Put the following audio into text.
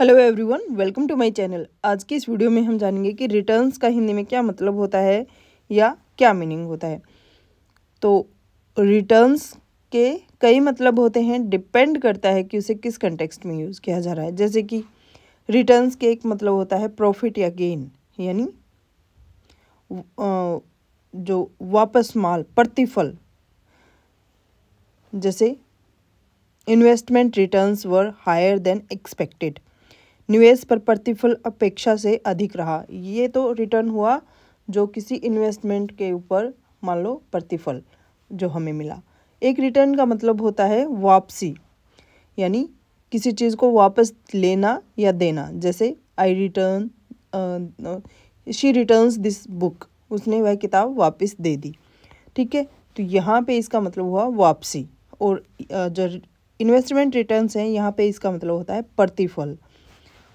hello everyone welcome to my channel आज के इस वीडियो में हम जानेंगे कि रिटर्न्स का हिंदी में क्या मतलब होता है या क्या मीनिंग होता है तो रिटर्न्स के कई मतलब होते हैं डिपेंड करता है कि उसे किस कंटेक्स्ट में यूज़ किया जा रहा है जैसे कि रिटर्न्स के एक मतलब होता है प्रॉफिट या गेन यानी जो वापस माल प्रतिफल जैसे investment returns were higher than expected निवेश पर प्रतिफल अपेक्षा से अधिक रहा ये तो रिटर्न हुआ जो किसी इन्वेस्टमेंट के ऊपर मान लो प्रतिफल जो हमें मिला एक रिटर्न का मतलब होता है वापसी यानी किसी चीज़ को वापस लेना या देना जैसे I return she returns this book उसने वह किताब वापस दे दी ठीक है तो यहाँ पे इसका मतलब हुआ वापसी और जो इन्वेस्टमेंट रिटर्न्स हैं यहाँ पे इसका मतलब होता है प्रतिफल